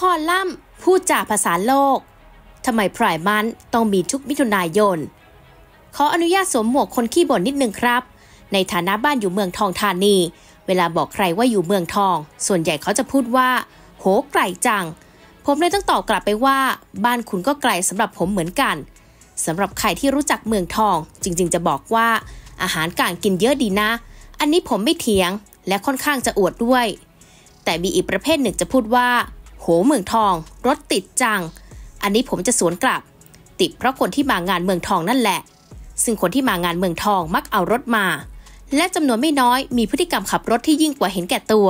คอลัมน์พูดจาภาษาโลก ทำไมพรายมันต้องมีทุกมิถุนายน ขออนุญาตสวมหมวกคนขี้บ่นนิดนึงครับ ในฐานะบ้านอยู่เมืองทองธานี เวลาบอกใครว่าอยู่เมืองทอง ส่วนใหญ่เขาจะพูดว่า โหไกลจัง ผมเลยต้องตอบกลับไปว่า บ้านคุณก็ไกลสำหรับผมเหมือนกันสำหรับใครที่รู้จักเมืองทอง จริงๆ จะบอกว่าอาหารการกินเยอะดีนะ อันนี้ผมไม่เถียง และค่อนข้างจะอวดด้วย แต่มีอีกประเภทหนึ่งจะพูดว่าโหเมืองทอง รถติดจัง อันนี้ผมจะสวนกลับ ติดเพราะคนที่มางานเมืองทองนั่นแหละ ซึ่งคนที่มางานเมืองทองมักเอารถมา และจำนวนไม่น้อยมีพฤติกรรมขับรถที่ยิ่งกว่าเห็นแก่ตัว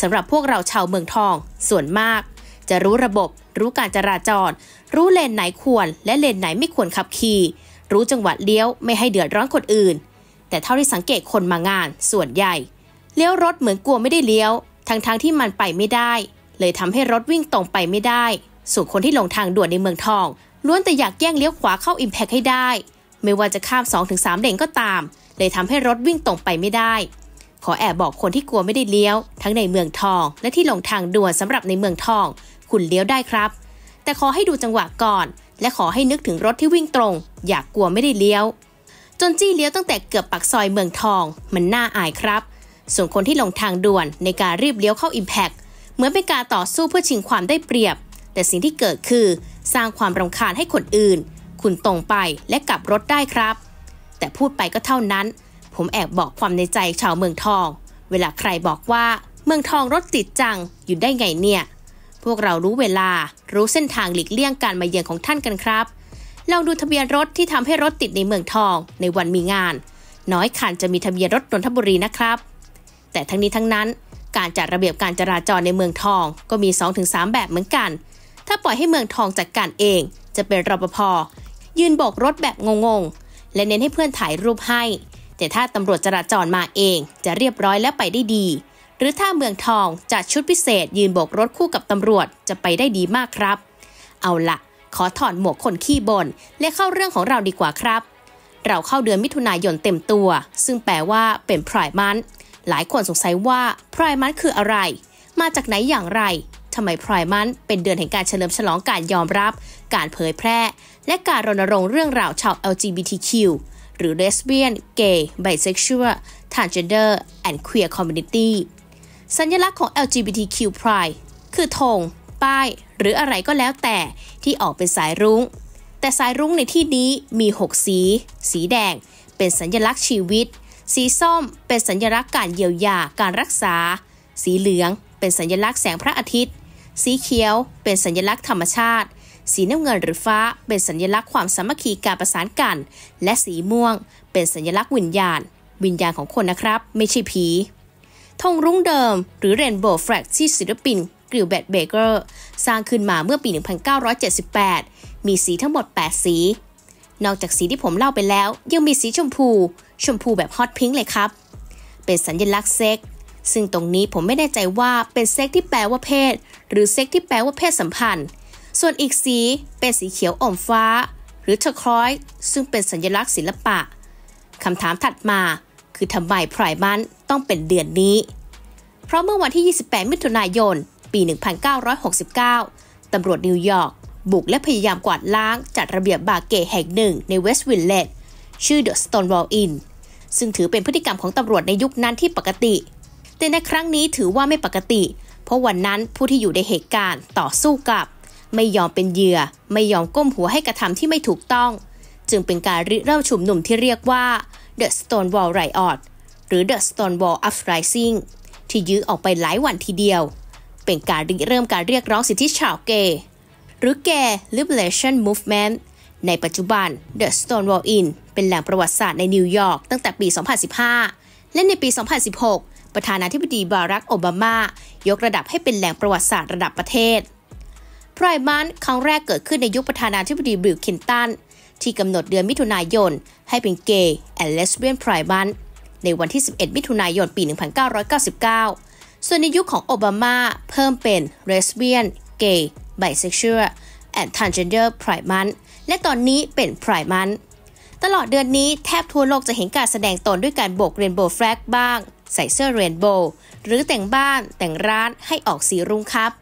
สำหรับพวกเราชาวเมืองทอง ส่วนมาก จะรู้ระบบ รู้การจราจร รู้เลนไหนควร และเลนไหนไม่ควรขับขี่รู้จังหวะเลี้ยว ไม่ให้เดือดร้อนคนอื่น แต่เท่าที่สังเกตคนมางานส่วนใหญ่ เลี้ยวรถเหมือนกลัวไม่ได้เลี้ยวทั้งๆทที่มันไปไม่ได้เลยทำให้รถวิ่งตรงไปไม่ได้ ส่วนคนที่ลงทางด่วนในเมืองทองล้วนแต่อยากแย่งเลี้ยวขวาเข้าอิมแพคให้ได้ ไม่ว่าจะข้าม2-3เ่นก็ตาม เลยทำให้รถวิ่งตรงไปไม่ได้ ขอแอบบอกคนที่กลัวไม่ได้เลี้ยว ทั้งในเมืองทอง และที่ลงทางด่วนสำหรับในเมืองทอง คุณเลี้ยวได้ครับ แต่ขอให้ดูจังหวะก่อน และขอให้นึกถึงรถที่วิ่งตรง อยากกลัวไม่ได้เลี้ยว จนจี้เลี้ยวตั้งแต่เกือบปากซอยเมืองทอง มันน่าอายครับ ส่วนคนที่ลงทางด่วนในการรีบเลี้ยวเข้าอิมแพมือนเป็นการต่อสู้เพื่อชิงความได้เปรียบ แต่สิ่งที่เกิดคือ สร้างความรำคาญให้คนอื่น คุณตรงไปและกลับรถได้ครับ แต่พูดไปก็เท่านั้น ผมแอบบอกความในใจชาวเมืองทอง เวลาใครบอกว่าเมืองทองรถติดจังอยู่ได้ไงเนี่ย พวกเรารู้เวลา รู้เส้นทางหลีกเลี่ยงการมาเยือนของท่านกันครับลองดูทะเบียนรถที่ทำให้รถติดในเมืองทองในวันมีงาน น้อยคันจะมีทะเบียนรถนนทบุรีนะครับ แต่ทั้งนี้ทั้งนั้นการจัดระเบียบการจราจรในเมืองทองก็มี2-3แบบเหมือนกัน ถ้าปล่อยให้เมืองทองจัดการเอง จะเป็นรปภยืนโบกรถแบบงงๆ และเน้นให้เพื่อนถ่ายรูปให้ แต่ถ้าตำรวจจราจรมาเอง จะเรียบร้อยและไปได้ดี หรือถ้าเมืองทองจัดชุดพิเศษ ยืนโบกรถคู่กับตำรวจจะไปได้ดีมากครับ เอาละขอถอดหมวกคนขี้บนและเข้าเรื่องของเราดีกว่าครับ เราเข้าเดือนมิถุนายนเต็มตัว ซึ่งแปลว่าเป็นพรายมันหลายคนสงสัยว่าพรายมันคืออะไร มาจากไหนอย่างไร ทำไมพรายมันเป็นเดือนแห่งการเฉลิมฉลองการยอมรับ การเผยแพร่ และการรณรงค์เรื่องราวชาว LGBTQ หรือเลสเบี้ยนเกย์ไบเซ็กชวลทานเจเดอร์แอนด์เควียร์คอมมูนิตี้สัญลักษณ์ของ LGBTQ Pride คือธง ป้าย หรืออะไรก็แล้วแต่ที่ออกเป็นสายรุง้ง แต่สายรุ้งในที่นี้มี 6 สี สีแดง เป็นสัญลักษณ์ชีวิตสีส้มเป็นสัญลักษณ์การเยียวยา การรักษา สีเหลืองเป็นสัญลักษณ์แสงพระอาทิตย์ สีเขียว เป็นสัญลักษณ์ธรรมชาติ สีน้ำเงินหรือฟ้า เป็นสัญลักษณ์ความสามัคคีการประสานกัน และสีม่วง เป็นสัญลักษณ์วิญญาณ วิญญาณของคนนะครับไม่ใช่ผีธงรุ้งเดิม หรือเรนโบว์แฟลกที่ศิลปินกริลเบตเบเกอร์สร้างขึ้นมาเมื่อปี 1978 มีสีทั้งหมด 8 สี นอกจากสีที่ผมเล่าไปแล้วยังมีสีชมพูชมพูแบบฮอตพิงค์เลยครับ เป็นสัญญลักษณ์เซ็ก ซึ่งตรงนี้ผมไม่แน่ใจว่าเป็นเซ็กที่แปลว่าเพศ หรือเซ็กที่แปลว่าเพศสัมพันธ์ ส่วนอีกสีเป็นสีเขียวอมฟ้า หรือเทอร์คอยซึ่งเป็นสัญลักษณ์ศิลปะคำถามถัดมาคือทำไมไพร์มันต้องเป็นเดือนนี้ เพราะเมื่อวันที่ 28 มิถุนายน ปี 1969ตำรวจนิวยอร์กบุกและพยายามกวาดล้างจัดระเบียบบาเกะแห่งหนึ่งในเวสต์วิลเลจชื่อ The Stonewall Inn ซึ่งถือเป็นพฤติกรรมของตำรวจในยุคนั้นที่ปกติ แต่ในครั้งนี้ถือว่าไม่ปกติ เพราะวันนั้นผู้ที่อยู่ในเหตุการณ์ต่อสู้กับ ไม่ยอมเป็นเหยื่อไม่ยอมก้มหัวให้กระทำที่ไม่ถูกต้อง จึงเป็นการริเริ่มชุมนุมที่เรียกว่า The Stonewall Riot หรือ The Stonewall Uprising ที่ยื้อออกไปหลายวันทีเดียว เป็นการริเริ่มการเรียกร้องสิทธิชาวเกย์หรือ Gay Liberation Movement ในปัจจุบัน The Stonewall Inn เป็นแหล่งประวัติศาสตร์ในนิวยอร์กตั้งแต่ปี 2015 และในปี 2016 ประธานาธิบดีบารัก โอบามายกระดับให้เป็นแหล่งประวัติศาสตร์ระดับประเทศไพร์มันครั้งแรกเกิดขึ้นในยุคประธานาธิบดีบิลคินตันที่กำหนดเดือนมิถุนายนให้เป็นเกย์แอนเลสเบียนไพร์มันในวันที่ 11 มิถุนายนปี 1999 ส่วนในยุคขของโอบามาเพิ่มเป็นเลสเบียนเกย์ไบเซ็กชวลแอนทันเจนเดอร์ไพร์มันและตอนนี้เป็นไพร์มันตลอดเดือนนี้แทบทั่วโลกจะเห็นการแสดงตนด้วยการโบกเรนโบว์แฟลกบ้างใส่เสื้อเรนโบว์หรือแต่งบ้านแต่งร้านให้ออกสีรุ้งครับ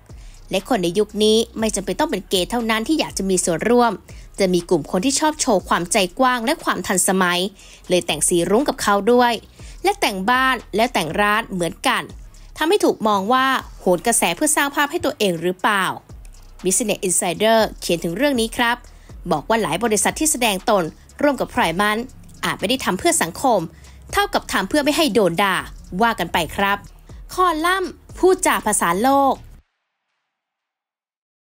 และคนในยุคนี้ไม่จำเป็นต้องเป็นเกย์เท่านั้นที่อยากจะมีส่วนร่วม จะมีกลุ่มคนที่ชอบโชว์ความใจกว้างและความทันสมัย เลยแต่งสีรุ้งกับเขาด้วย และแต่งบ้านและแต่งร้านเหมือนกันทำให้ถูกมองว่าโหนกระแสเพื่อสร้างภาพให้ตัวเองหรือเปล่า Business Insider เขียนถึงเรื่องนี้ครับบอกว่าหลายบริษัทที่แสดงตน ร่วมกับไพร์มัน อาจไม่ได้ทำเพื่อสังคม เท่ากับทำเพื่อไม่ให้โดนด่า ว่ากันไปครับคอลัมน์พูดจาภาษาโลก